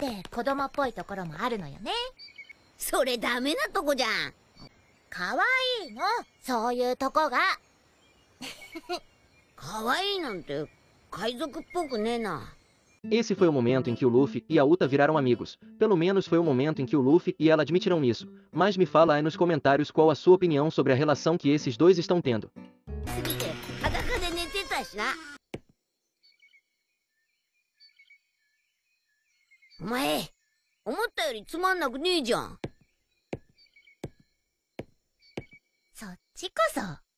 Esse foi o momento em que o Luffy e a Uta viraram amigos. Pelo menos foi o momento em que o Luffy e ela admitiram isso. Mas me fala aí nos comentários qual a sua opinião sobre a relação que esses dois estão tendo. お前、思ったよりつまんなくねえじゃん。そっちこそ。